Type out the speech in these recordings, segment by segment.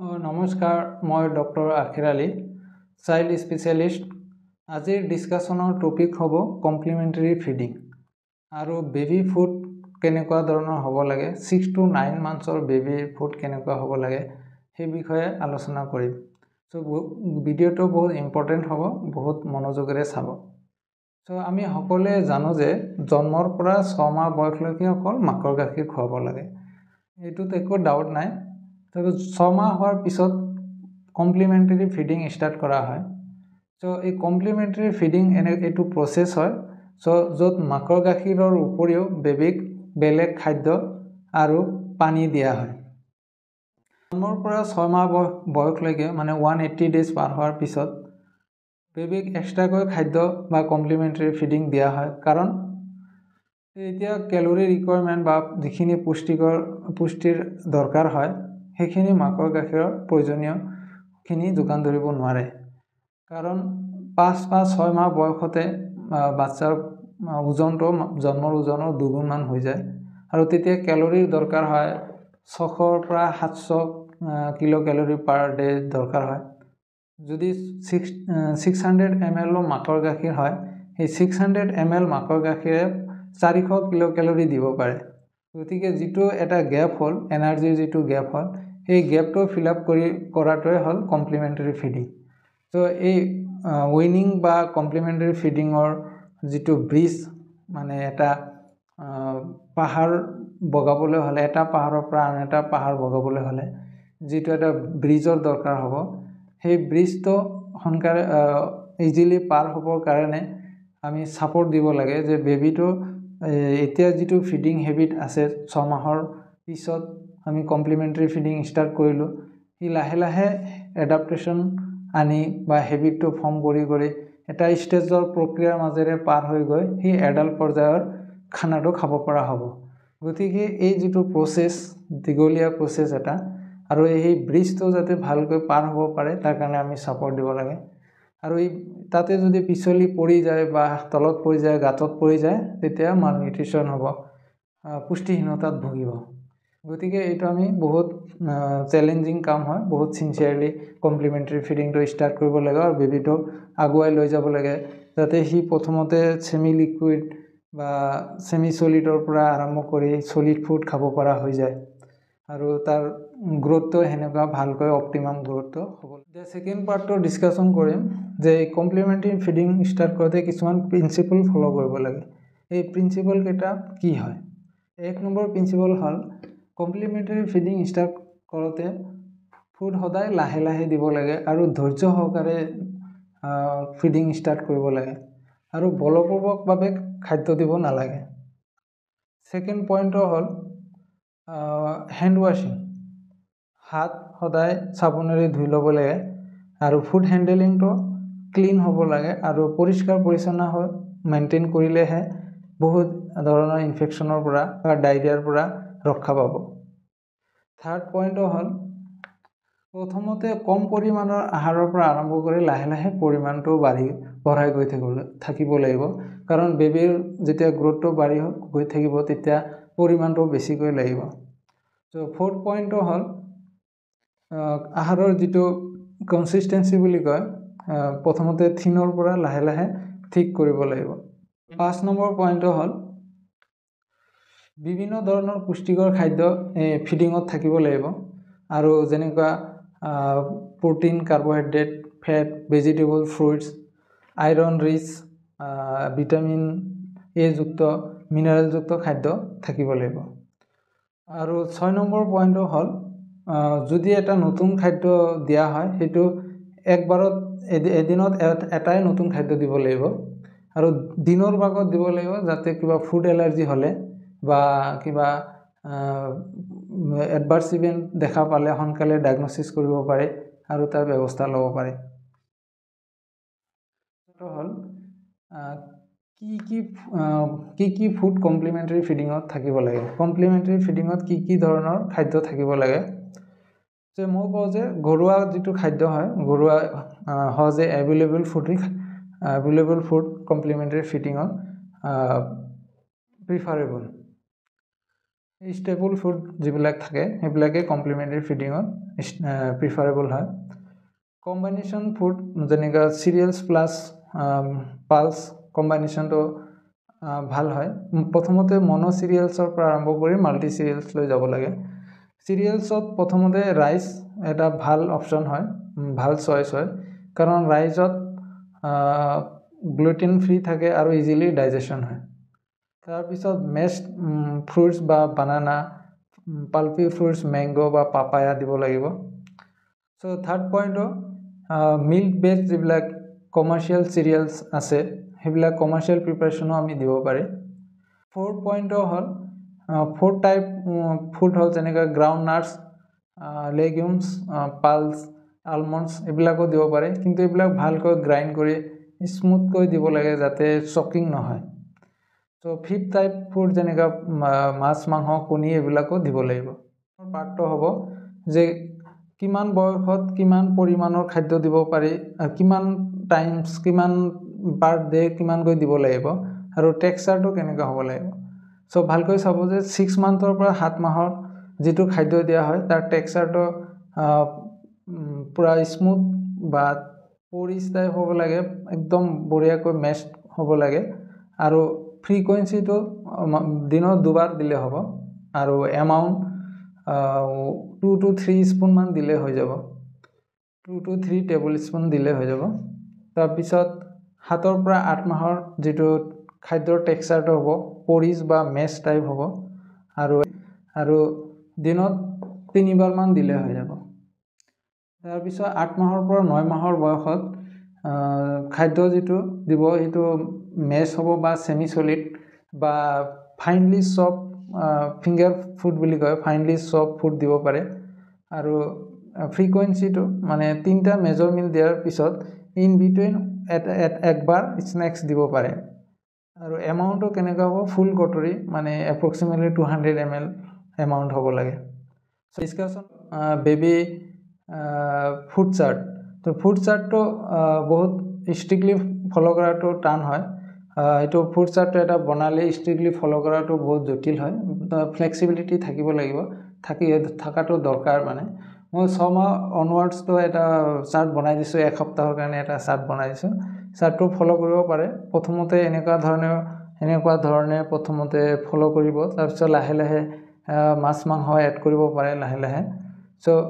নমস্কাৰ মই doctor Akhir Ali child specialist আজিৰ ডিছকাশ্যনৰ টপিক হ'ব কমপ্লিমেণ্টেৰী ফিডিং আৰু বেবী ফুড কেনেকুৱা ধৰণৰ হ'ব লাগে ছিক্স টু নাইন মান্থছৰ বেবী ফুড কেনেকুৱা হ'ব লাগে সেই বিষয়ে আলোচনা কৰিম চ' ভিডিঅ'টো বহুত ইম্পৰ্টেণ্ট হ'ব বহুত মনোযোগেৰে চাব চ' আমি সকলোৱে জানো যে জন্মৰ পৰা ছমাহ বয়সলৈকে অকল মাকৰ গাখীৰ খুৱাব লাগে এইটোত একো ডাউট নাই তাৰপিছত ছমাহ হোৱাৰ পিছত কমপ্লিমেণ্টেৰী ফিডিং ষ্টাৰ্ট কৰা হয় চ' এই কমপ্লিমেণ্টেৰী ফিডিং এনে এইটো প্ৰচেছ হয় চ' য'ত মাকৰ গাখীৰৰ উপৰিও বেবীক বেলেগ খাদ্য আৰু পানী দিয়া হয় জন্মৰ পৰা ছমাহ বয়সলৈকে মানে ওৱান এইটি ডেজ পাৰ হোৱাৰ পিছত বেবীক এক্সট্ৰাকৈ খাদ্য বা কমপ্লিমেণ্টেৰী ফিডিং দিয়া হয় কাৰণ এতিয়া কেলৰি ৰিকুৱাৰমেণ্ট বা যিখিনি পুষ্টিকৰ পুষ্টিৰ দৰকাৰ হয় সেইখিনি মাকৰ গাখীৰৰ প্ৰয়োজনীয়খিনি যোগান ধৰিব নোৱাৰে কাৰণ পাঁচ বা ছয় মাহ বয়সতে বাচ্চাৰ ওজনটো জন্মৰ ওজনৰ দুগুণমান হৈ যায় আৰু তেতিয়া কেলৰিৰ দৰকাৰ হয় ছশৰ পৰা সাতশ কিলো কেলৰি পাৰ ডে দৰকাৰ হয় যদি six six hundred M L মাকৰ গাখীৰ হয় সেই ছিক্স হাণ্ড্ৰেড এম এল মাকৰ গাখীৰে চাৰিশ কিলো কেলৰি দিব পাৰে গতিকে যিটো এটা গেপ হ'ল এনাৰ্জিৰ যিটো গেপ হ'ল এই গেপটো ফিল আপ কৰি কৰাটোৱে হ'ল কমপ্লিমেণ্টেৰী ফিডিং তো এই উইনিং বা কমপ্লিমেণ্টেৰী ফিডিঙৰ যিটো ব্ৰিজ মানে এটা পাহাৰ বগাবলৈ হ'লে এটা পাহাৰৰ পৰা আন এটা পাহাৰ বগাবলৈ হ'লে যিটো এটা ব্ৰিজৰ দৰকাৰ হ'ব সেই ব্ৰিজটো সোনকালে ইজিলি পাৰ হ'বৰ কাৰণে আমি ছাপৰ্ট দিব লাগে যে বেবীটো এতিয়া যিটো ফিডিং হেবিট আছে ছমাহৰ পিছত আমি কমপ্লিমেণ্টেৰী ফিডিং ষ্টাৰ্ট কৰিলোঁ সি লাহে লাহে এডাপ্টেশ্যন আনি বা হেবিটটো ফৰ্ম কৰি কৰি এটা ষ্টেজৰ প্ৰক্ৰিয়াৰ মাজেৰে পাৰ হৈ গৈ সি এডাল পৰ্যায়ৰ খানাটো খাব পৰা হ'ব গতিকে এই যিটো প্ৰচেছ দীঘলীয়া প্ৰচেছ এটা আৰু এই ব্ৰিজটো যাতে ভালকৈ পাৰ হ'ব পাৰে তাৰ কাৰণে আমি ছাপৰ্ট দিব লাগে আৰু এই তাতে যদি পিছলি পৰি যায় বা তলত পৰি যায় গাঁতত পৰি যায় তেতিয়া মালনিউট্ৰিশ্যন হ'ব পুষ্টিহীনতাত ভুগিব গতিকে এইটো আমি বহুত চেলেঞ্জিং কাম হয় বহুত চিনচিয়াৰলি কমপ্লিমেণ্টেৰী ফিডিংটো ষ্টাৰ্ট কৰিব লাগে আৰু বেবিটো আগুৱাই লৈ যাব লাগে যাতে সি প্ৰথমতে চেমি লিকুইড বা চেমি চলিডৰ পৰা আৰম্ভ কৰি চলিড ফুড খাব পৰা হৈ যায় আৰু তাৰ গ্ৰ'থটো সেনেকুৱা ভালকৈ অপ্টিমাম গ্ৰ'থটো হ'ব এতিয়া ছেকেণ্ড পাৰ্টটো ডিছকাশ্যন কৰিম যে কমপ্লিমেণ্টেৰী ফিডিং ষ্টাৰ্ট কৰোঁতে কিছুমান প্ৰিন্সিপল ফ'ল' কৰিব লাগে এই প্ৰিন্সিপলকেইটা কি হয় এক নম্বৰ প্ৰিন্সিপল হ'ল কমপ্লিমেণ্টেৰী ফিডিং ষ্টাৰ্ট কৰোঁতে ফুড সদায় লাহে লাহে দিব লাগে আৰু ধৈৰ্য সহকাৰে ফিডিং ষ্টাৰ্ট কৰিব লাগে আৰু বলপূৰ্বকভাৱে খাদ্য দিব নালাগে ছেকেণ্ড পইণ্টৰ হ'ল হেণ্ড ৱাশ্বিং হাত সদায় চাবোনেৰে ধুই ল'ব লাগে আৰু ফুড হেণ্ডেলিংটো ক্লিন হ'ব লাগে আৰু পৰিষ্কাৰ পৰিচ্ছন্ন হৈ মেইনটেইন কৰিলেহে বহুত ধৰণৰ ইনফেকশ্যনৰ পৰা বা ডায়েৰিয়াৰ পৰা ৰক্ষা পাব থাৰ্ড পইণ্টো হ'ল প্ৰথমতে কম পৰিমাণৰ আহাৰৰ পৰা আৰম্ভ কৰি লাহে লাহে পৰিমাণটো বাঢ়ি বঢ়াই গৈ থাকিব থাকিব লাগিব কাৰণ বেবীৰ যেতিয়া গ্ৰ'থটো বাঢ়ি গৈ থাকিব তেতিয়া পৰিমাণটো বেছিকৈ লাগিব ত' ফ'ৰ্থ পইণ্টটো হ'ল আহাৰৰ যিটো কনচিষ্টেঞ্চি বুলি কয় প্ৰথমতে থিনৰ পৰা লাহে লাহে ঠিক কৰিব লাগিব পাঁচ নম্বৰ পইণ্টটো হ'ল বিভিন্ন ধৰণৰ পুষ্টিকৰ খাদ্য এই ফিডিঙত থাকিব লাগিব আৰু যেনেকুৱা protein carbohydrate fat vegetable fruits iron rich vitamin এযুক্ত মিনাৰেলযুক্ত খাদ্য থাকিব লাগিব আৰু ছয় নম্বৰ পইণ্টটো হ'ল যদি এটা নতুন খাদ্য দিয়া হয় সেইটো একবাৰত এদিনত এটাই নতুন খাদ্য দিব লাগিব আৰু দিনৰ ভাগত দিব লাগিব যাতে কিবা ফুড এলাৰ্জি হ'লে বা কিবা এডভাৰ্ছ ইভেণ্ট দেখা পালে সোনকালে ডায়গনচিছ কৰিব পাৰে আৰু তাৰ ব্যৱস্থা ল'ব পাৰে হ'ল কি কি কি কি ফুড কমপ্লিমেণ্টেৰী ফিডিঙত থাকিব লাগে কমপ্লিমেণ্টেৰী ফিডিঙত কি কি ধৰণৰ খাদ্য থাকিব লাগে যে মই কওঁ যে ঘৰুৱা যিটো খাদ্য হয় ঘৰুৱা সহজে available food available food complementary ফিটিঙত প্ৰিফাৰেবল ষ্টেবল ফুড যিবিলাক থাকে সেইবিলাকে কমপ্লিমেণ্টেৰী ফিডিঙত প্ৰিফাৰেবল হয় কম্বাইনেশ্যন ফুড যেনেকৈ চিৰিয়েলছ প্লাছ পালছ কম্বাইনেশ্যনটো ভাল হয় প্ৰথমতে মনো চিৰিয়েলছৰ পৰা আৰম্ভ কৰি মাল্টি চিৰিয়েলছলৈ যাব লাগে চিৰিয়েলছত প্ৰথমতে ৰাইচ এটা ভাল অপশ্যন হয় ভাল চইচ হয় কাৰণ ৰাইচত গ্লুটিন ফ্ৰী থাকে আৰু ইজিলি ডাইজেশ্যন হয় তাৰপিছত মেষ্ট ফ্ৰুটছ বা বানানা পাল্পি ফ্ৰুটছ মেংগ' বা পাপায়া দিব লাগিব so' third point milk best যিবিলাক কমাৰ্চিয়েল চিৰিয়েলছ আছে সেইবিলাক কমাৰ্চিয়েল প্ৰিপেৰেশ্যনো আমি দিব পাৰি ফ'ৰ্থ পইণ্টো হ'ল ফ'ৰ টাইপ ফুড হ'ল যেনেকৈ ground nuts legumes pulse almonds এইবিলাকো দিব পাৰে কিন্তু এইবিলাক ভালকৈ গ্ৰাইণ্ড কৰি স্মুথকৈ দিব লাগে যাতে চকিং নহয় চ' ফিফ্থ টাইপ ফুড যেনেকুৱা মাছ মাংস কণী এইবিলাকো দিব লাগিব পাৰ্টটো হ'ব যে কিমান বয়সত কিমান পৰিমাণৰ খাদ্য দিব পাৰি কিমান টাইমছ কিমান পাৰ ডে কিমানকৈ দিব লাগিব আৰু টেক্সাৰটো কেনেকুৱা হ'ব লাগিব চ' ভালকৈ চাব যে ছিক্স মান্থৰ পৰা সাত মাহত যিটো খাদ্য দিয়া হয় তাৰ টেক্সাৰটো পূৰা স্মুথ বা পৰিষ্কাৰ হ'ব লাগে একদম বঢ়িয়াকৈ মেচ হ'ব লাগে আৰু ফ্ৰিকুৱেঞ্চিটো দিনত দুবাৰ দিলে হ'ব আৰু এমাউণ্ট টু টু থ্ৰী স্পুনমান দিলে হৈ যাব two to three tablespoon দিলে হৈ যাব তাৰপিছত সাতৰ পৰা আঠ মাহৰ যিটো খাদ্যৰ টেক্সাৰটো হ'ব পৰিজ বা মেচ টাইপ হ'ব আৰু আৰু দিনত তিনিবাৰমান দিলে হৈ যাব তাৰপিছত আঠ মাহৰ পৰা ন মাহৰ বয়সত খাদ্য যিটো দিব সেইটো মেচ হ'ব বা চেমি চলিড বা ফাইনলি চপ ফিংগাৰ ফুড বুলি কয় ফাইনলি চপ ফুড দিব পাৰে আৰু ফ্ৰিকুৱেঞ্চিটো মানে তিনিটা মেজৰ মিল দিয়াৰ পিছত ইন বিটুইন একবাৰ স্নেক্স দিব পাৰে আৰু এমাউণ্টটো কেনেকুৱা হ'ব ফুল কটৰী মানে approximately two hundred M L amount হ'ব লাগে ডিছকাশ্যন বেবী ফুড চাৰ্ট তো ফুড চাৰ্টটো বহুত ষ্ট্ৰিক্টলি ফ'ল' কৰাটো টান হয় এইটো ফুড চাৰ্টটো এটা বনালে ষ্ট্ৰিক্টলি ফ'ল' কৰাটো বহুত জটিল হয় ফ্লেক্সিবিলিটি থাকিব লাগিব থাকি থকাটো দৰকাৰ মানে মই ছমাহ অনৱাৰ্ডছটো এটা চাৰ্ট বনাই দিছোঁ এসপ্তাহৰ কাৰণে এটা চাৰ্ট বনাই দিছোঁ চাৰ্টটো ফ'ল' কৰিব পাৰে প্ৰথমতে এনেকুৱা ধৰণে এনেকুৱা ধৰণে প্ৰথমতে ফ'ল' কৰিব তাৰপিছত লাহে লাহে মাছ মাংস এড কৰিব পাৰে লাহে লাহে চ'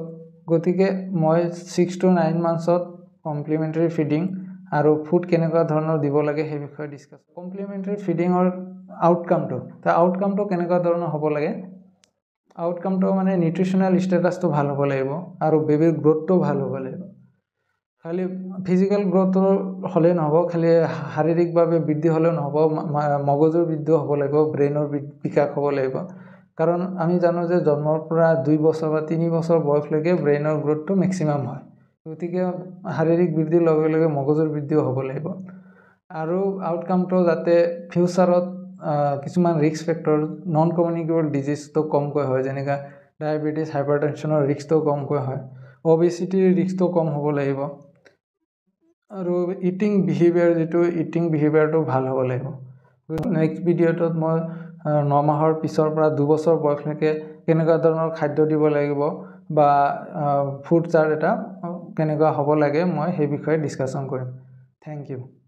গতিকে মই ছিক্স টু নাইন মান্থছত কমপ্লিমেণ্টেৰী ফিডিং আৰু ফুড কেনেকুৱা ধৰণৰ দিব লাগে সেই বিষয়ে ডিছকাছ কমপ্লিমেণ্টেৰী ফিডিঙৰ আউটকামটো তাৰ আউটকামটো কেনেকুৱা ধৰণৰ হ'ব লাগে আউটকামটো মানে নিউট্ৰিশ্যনেল ষ্টেটাছটো ভাল হ'ব লাগিব আৰু বেবীৰ গ্ৰ'থটো ভাল হ'ব লাগিব খালি ফিজিকেল গ্ৰ'থটো হ'লেই নহ'ব খালি শাৰীৰিকভাৱে বৃদ্ধি হ'লেও নহ'ব মগজুৰ বৃদ্ধিও হ'ব লাগিব ব্ৰেইনৰ বিকাশ হ'ব লাগিব কাৰণ আমি জানো যে জন্মৰ পৰা দুই বছৰ বা তিনি বছৰ বয়সলৈকে ব্ৰেইনৰ গ্ৰ'থটো মেক্সিমাম হয় গতিকে শাৰীৰিক বৃদ্ধিৰ লগে লগে মগজুৰ বৃদ্ধিও হ'ব লাগিব আৰু আউটকামটো যাতে ফিউচাৰত কিছুমান ৰিস্ক ফেক্টৰ নন কমিউনিকেবল ডিজিজটো কমকৈ হয় যেনেকৈ ডায়েবেটিছ হাইপাৰ টেনশ্যনৰ ৰিস্কটো কমকৈ হয় অবিচিটিৰ ৰিস্কটো কম হ'ব লাগিব আৰু ইটিং বিহেভিয়াৰ যিটো ইটিং বিহেভিয়াৰটো ভাল হ'ব লাগিব নেক্সট ভিডিঅ'টোত মই ন মাহৰ পিছৰ পৰা দুবছৰ বয়সলৈকে কেনেকুৱা ধৰণৰ খাদ্য দিব লাগিব বা ফুড চাৰ্ট এটা কেনেকুৱা হ'ব লাগে মই সেই বিষয়ে ডিছকাশ্যন কৰিম থেংক ইউ